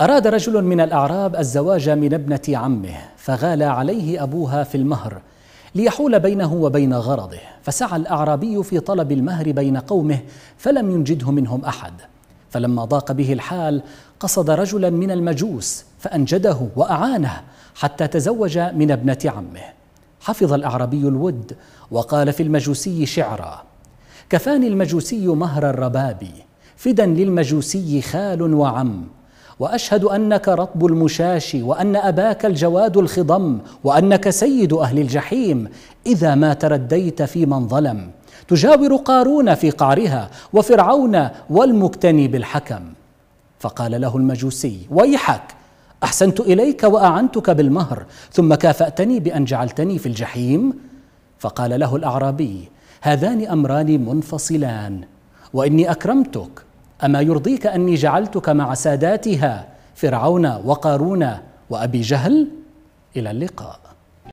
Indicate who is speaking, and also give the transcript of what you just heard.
Speaker 1: أراد رجل من الأعراب الزواج من ابنة عمه فغالى عليه أبوها في المهر ليحول بينه وبين غرضه فسعى الأعرابي في طلب المهر بين قومه فلم ينجده منهم أحد فلما ضاق به الحال قصد رجلا من المجوس فأنجده وأعانه حتى تزوج من ابنة عمه حفظ الأعرابي الود وقال في المجوسي شعرا كفاني المجوسي مهر الربابي فدا للمجوسي خال وعم واشهد انك رطب المشاش وان اباك الجواد الخضم وانك سيد اهل الجحيم اذا ما ترديت في من ظلم تجاور قارون في قعرها وفرعون والمكتني بالحكم فقال له المجوسي ويحك احسنت اليك واعنتك بالمهر ثم كافاتني بان جعلتني في الجحيم فقال له الاعرابي هذان امران منفصلان واني اكرمتك اما يرضيك اني جعلتك مع ساداتها فرعون وقارون وابي جهل الى اللقاء